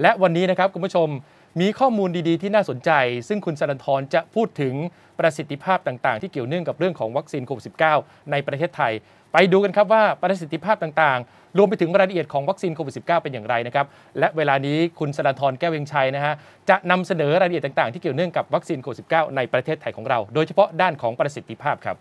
และวันนี้นะครับคุณผู้ชมมีข้อมูลดี ๆที่น่าสนใจ ซึ่งคุณสรันทรจะพูดถึงประสิทธิภาพต่าง ๆที่เกี่ยวเนื่องกับเรื่องของวัคซีนโควิด -19 ในประเทศไทย ไปดูกันครับว่าประสิทธิภาพต่างๆรวมไปถึงรายละเอียดของวัคซีนโควิด -19 เป็นอย่างไรนะครับและเวลานี้คุณสรันทรแก้วเวงชัยนะฮะจะนำเสนอรายละเอียดต่างๆที่เกี่ยวเนื่องกับวัคซีนโควิด -19 ในประเทศไทยของเรา โดยเฉพาะด้านของประสิทธิภาพครับ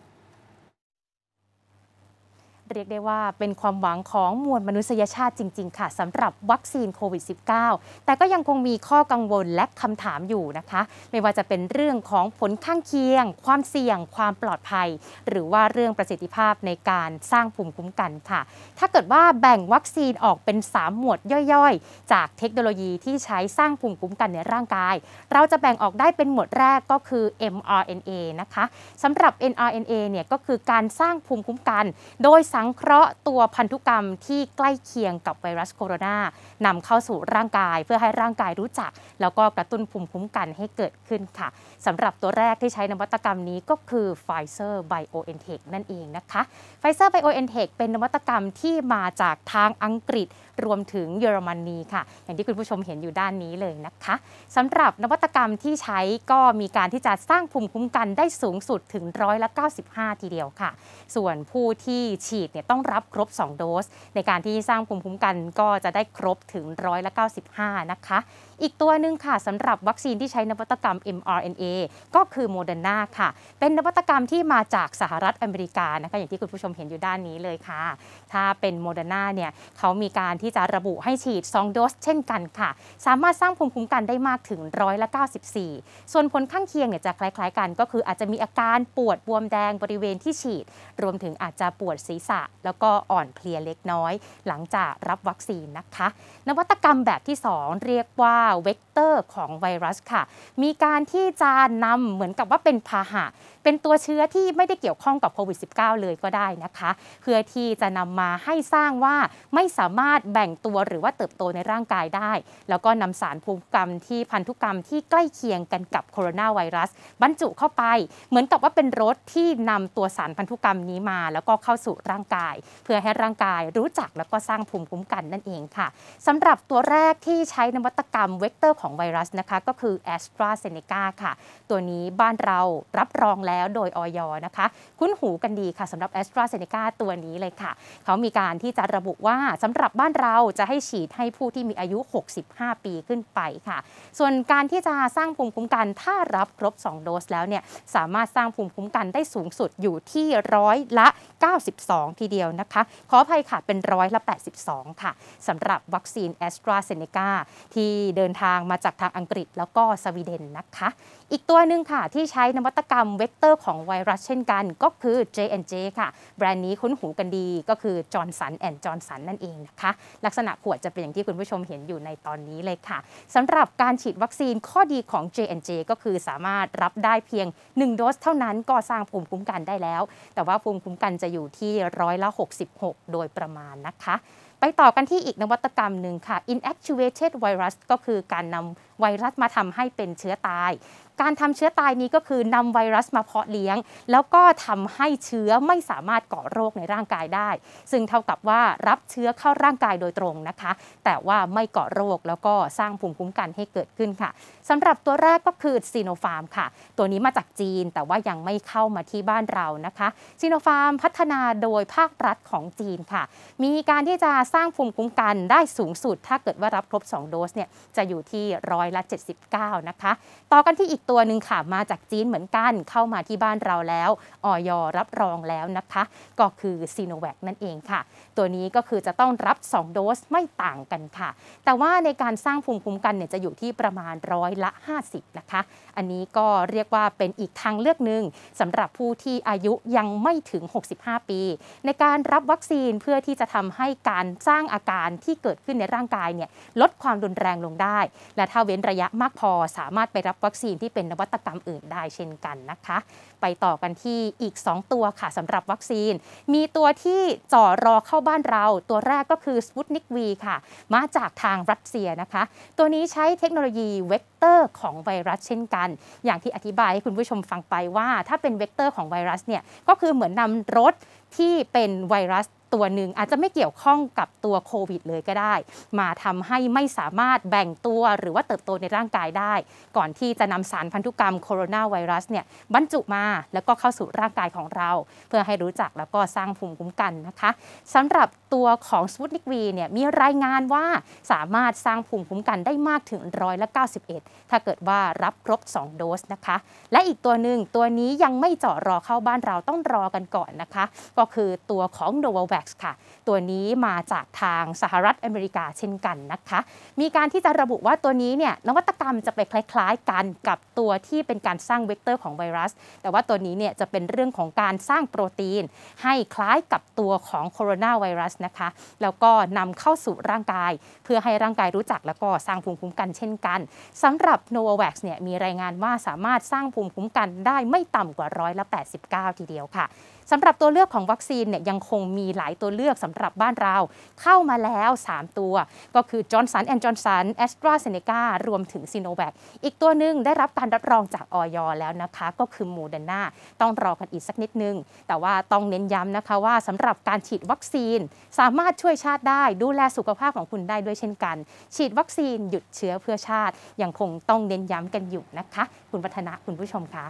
เรียกได้ว่าเป็นความหวังของมวลมนุษยชาติจริงๆค่ะสำหรับวัคซีนโควิด -19 แต่ก็ยังคงมีข้อกังวลและคำถามอยู่นะคะ ไม่ว่าจะเป็นเรื่องของผลข้างเคียง ความเสี่ยง ความปลอดภัย หรือว่าเรื่องประสิทธิภาพในการสร้างภูมิคุ้มกันค่ะ ถ้าเกิดว่าแบ่งวัคซีนออกเป็น 3 หมวดย่อยๆ จากเทคโนโลยีที่ใช้สร้างภูมิคุ้มกันในร่างกาย เราจะแบ่งออกได้เป็นหมวดแรกก็คือ mRNA นะคะสำหรับ mRNA เนี่ยก็คือการสร้างภูมิคุ้มกันโดยสังเคราะห์ตัวพันธุกรรมที่ใกล้เคียงกับไวรัสโคโรนานำเข้าสู่ร่างกายเพื่อให้ร่างกายรู้จัก แล้วก็กระตุ้นภูมิคุ้มกันให้เกิดขึ้นค่ะสำหรับตัวแรกที่ใช้นวัตกรรมนี้ก็คือ Pfizer BioNTech นั่นเองนะคะ Pfizer BioNTech เป็นนวัตกรรมที่มาจากทางอังกฤษรวมถึงเยอรมนีค่ะ อย่างที่คุณผู้ชมเห็นอยู่ด้านนี้เลยนะคะสำหรับนวัตกรรมที่ใช้ก็มีการที่จะสร้างภูมิคุ้มกันได้สูงสุดถึงร้อยละ95ทีเดียวค่ะ ส่วนผู้ที่ฉีดกเนี่ยต้องรับครบ 2 โดส ในการที่สร้างภูมิคุ้มกันก็จะได้ครบถึงร้อยละ95 นะคะ อีกตัวหนึ่งค่ะสำหรับวัคซีนที่ใช้นวัตกรรม mRNA ก็คือโมเดอร์นาค่ะ เป็นนวัตกรรมที่มาจากสหรัฐอเมริกานะคะ อย่างที่คุณผู้ชมเห็นอยู่ด้านนี้เลยค่ะ ถ้าเป็นโมเดอร์นาเนี่ยเขามีการที่จะระบุให้ฉีด 2 โดสเช่นกันค่ะ สามารถสร้างภูมิคุ้มกันได้มากถึงร้อยละ94ส่วนผลข้างเคียงเนี่ยจะคล้ายๆกัน ก็คืออาจจะมีอาการปวดบวมแดงบริเวณที่ฉีด รวมถึงอาจจะปวดศีรษะแล้วก็อ่อนเพลียเล็กน้อย หลังจากรับวัคซีนนะคะ นวัตกรรมแบบที่ 2 เรียกว่าเวกตอร์ของไวรัสค่ะ มีการที่จะนำเหมือนกับว่าเป็นพาหะ เป็นตัวเชื้อที่ไม่ได้เกี่ยวข้องกับโควิด -19 เลยก็ได้นะคะ เพื่อที่จะนำมาให้สร้างว่าไม่สามารถแบ่งตัวหรือว่าเติบโตในร่างกายได้ แล้วก็นำสารภูมิกรรมที่พันธุกรรมที่ใกล้เคียงกันกับโคโรนาไวรัส บรรจุเข้าไปเหมือนกับว่าเป็นรถที่นำตัวสารพันธุกรรมนี้มา แล้วก็เข้าสู่ร่างกาย เพื่อให้ร่างกายรู้จักแล้วก็สร้างภูมิคุ้มกันนั่นเองค่ะสำหรับตัวแรกที่ใช้นวัตกรรมเวกเตอร์ของของไวรัสนะคะก็คือ a s t r a z เซ e c a ค่ะ ตัวนี้บ้านเรารับรองแล้วโดยออยนะคะ คุ้นหูกันดีค่ะสำหรับ a s t r a z เซ e c a ตัวนี้เลยค่ะ เขามีการที่จะระบุว่าสำหรับบ้านเราจะให้ฉีดให้ผู้ที่มีอายุ 65 ปีขึ้นไปค่ะ ส่วนการที่จะสร้างภูมิคุ้มกันถ้ารับครบ 2 โดสแล้วเนี่ยสามารถสร้างภูมิคุ้มกันได้สูงสุดอยู่ที่ร้อยละ 92 ทีเดียวนะคะขออภัยค่ะเป็นร้อยละ 82 ค่ะสำหรับวัคซีนแอสตราเซเนกาที่เดินทางมาจากทางอังกฤษแล้วก็สวีเดนนะคะ อีกตัวหนึ่งค่ะที่ใช้นวัตกรรมเวกเตอร์ของไวรัสเช่นกันก็คือ J&J ค่ะ แบรนด์นี้คุ้นหูกันดีก็คือ Johnson Johnson นั่นเองนะคะ ลักษณะขวดจะเป็นอย่างที่คุณผู้ชมเห็นอยู่ในตอนนี้เลยค่ะสำหรับการฉีดวัคซีนข้อดีของ J&J ก็คือสามารถรับได้เพียง1โดสเท่านั้นก็สร้างภูมิคุ้มกันได้แล้ว แต่ว่าภูมิคุ้มกันจะอยู่ที่ร้อยละ66 โดยประมาณนะคะไปต่อกันที่อีกนวัตกรรมหนึ่งค่ะ inactivated virus ก็คือการนำไวรัสมาทำให้เป็นเชื้อตาย การทำเชื้อตายนี้ก็คือนำไวรัสมาเพาะเลี้ยง แล้วก็ทำให้เชื้อไม่สามารถก่อโรคในร่างกายได้ ซึ่งเท่ากับว่ารับเชื้อเข้าร่างกายโดยตรงนะคะ แต่ว่าไม่ก่อโรคแล้วก็สร้างภูมิคุ้มกันให้เกิดขึ้นค่ะ สำหรับตัวแรกก็คือซีโนฟาร์มค่ะ ตัวนี้มาจากจีนแต่ว่ายังไม่เข้ามาที่บ้านเรานะคะซีโนฟาร์มพัฒนาโดยภาครัฐของจีนค่ะ มีการที่จะสร้างภูมิคุ้มกันได้สูงสุด ถ้าเกิดว่ารับครบ 2 โดสเนี่ยจะอยู่ที่ร้อยละ79นะคะ ต่อกันที่อีกตัวหนึ่งค่ะ มาจากจีนเหมือนกันเข้ามาที่บ้านเราแล้วออยรับรองแล้วนะคะ ก็คือซีโนแวคนั่นเองค่ะ ตัวนี้ก็คือจะต้องรับ 2 โดสไม่ต่างกันค่ะ แต่ว่าในการสร้างภูมิคุ้มกันเนี่ยจะอยู่ที่ประมาณร้อยละ50 นะคะ อันนี้ก็เรียกว่าเป็นอีกทางเลือกหนึ่งสำหรับผู้ที่อายุยังไม่ถึง 65 ปี ในการรับวัคซีนเพื่อที่จะทำให้การสร้างอาการที่เกิดขึ้นในร่างกายเนี่ยลดความรุนแรงลงได้ และถ้าเว้นระยะมากพอสามารถไปรับวัคซีนที่เป็นนวัตกรรมอื่นได้เช่นกันนะคะ ไปต่อกันที่อีก 2 ตัวค่ะสำหรับวัคซีน มีตัวที่จ่อรอเข้าบ้านเรา ตัวแรกก็คือสปุตนิกวีค่ะ มาจากทางรัสเซียนะคะ ตัวนี้ใช้เทคโนโลยีเวกเตอร์ของไวรัสเช่นกัน อย่างที่อธิบายให้คุณผู้ชมฟังไปว่า ถ้าเป็นเวกเตอร์ของไวรัสเนี่ยก็คือเหมือนนำรถที่เป็นไวรัสตัวหนึ่งอาจจะไม่เกี่ยวข้องกับตัวโควิดเลยก็ได้ มาทำให้ไม่สามารถแบ่งตัวหรือว่าเติบโตในร่างกายได้ ก่อนที่จะนำสารพันธุกรรมโคโรนาไวรัสเนี่ยบรรจุมาแล้วก็เข้าสู่ร่างกายของเรา เพื่อให้รู้จักแล้วก็สร้างภูมิคุ้มกันนะคะสำหรับตัวของสปุตนิกวีเนี่ยมีรายงานว่าสามารถสร้างภูมิคุ้มกันได้มากถึงร้อยละ91 ถ้าเกิดว่ารับครบ2โดสนะคะและอีกตัวหนึ่งตัวนี้ยังไม่เจาะรอเข้าบ้านเราต้องรอกันก่อนนะคะ ก็คือตัวของโนวาแว VAX ค่ะตัวนี้มาจากทางสหรัฐอเมริกาเช่นกันนะคะ มีการที่จะระบุว่าตัวนี้เนี่ยนวัตกรรมจะไปคล้ายๆกันกับตัวที่เป็นการสร้างเวกเตอร์ของไวรัส แต่ว่าตัวนี้เนี่ยจะเป็นเรื่องของการสร้างโปรตีนให้คล้ายกับตัวของโคโรนาไวรัสนะคะ แล้วก็นำเข้าสู่ร่างกาย เพื่อให้ร่างกายรู้จักแล้วก็สร้างภูมิคุ้มกันเช่นกัน สำหรับ n o v a v a x เนี่ยมีรายงานว่าสามารถสร้างภูมิคุ้มกันได้ไม่ต่ำกว่าร้อยละ89ทีเดียวค่ะสำหรับตัวเลือกของวัคซีนเนี่ยยังคงมีหลายตัวเลือกสำหรับบ้านเรา เข้ามาแล้ว 3 ตัวก็คือ Johnson Johnson a s t r a z e ซ e c a รวมถึง s i n o v a c อีกตัวหนึ่งได้รับการรับรองจากออยแล้วนะคะ ก็คือโมเดอร์นาต้องรอกันอีกสักนิดนึง แต่ว่าต้องเน้นย้ำนะคะว่าสำหรับการฉีดวัคซีนสามารถช่วยชาติได้ดูแลสุขภาพของคุณได้ด้วยเช่นกัน ฉีดวัคซีนหยุดเชื้อเพื่อชาติ ยังคงต้องเน้นย้ำกันอยู่นะคะ คุณวัฒนาคุณผู้ชมคะ